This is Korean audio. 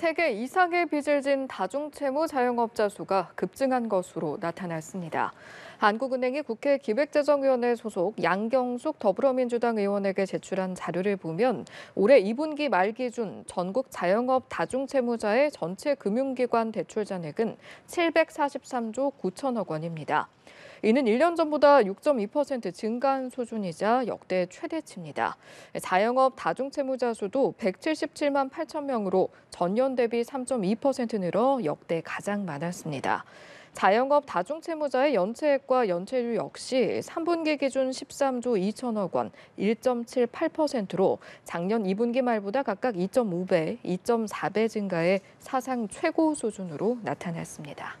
세계 이상의 빚을 진 다중채무 자영업자 수가 급증한 것으로 나타났습니다. 한국은행이 국회 기획재정위원회 소속 양경숙 더불어민주당 의원에게 제출한 자료를 보면 올해 2분기 말 기준 전국 자영업 다중채무자의 전체 금융기관 대출 잔액은 743조 9천억 원입니다. 이는 1년 전보다 6.2% 증가한 수준이자 역대 최대치입니다. 자영업 다중채무자 수도 177만 8천 명으로 전년 대비 3.2% 늘어 역대 가장 많았습니다. 자영업 다중채무자의 연체액과 연체율 역시 3분기 기준 13조 2천억 원, 1.78%로 작년 2분기 말보다 각각 2.5배, 2.4배 증가해 사상 최고 수준으로 나타났습니다.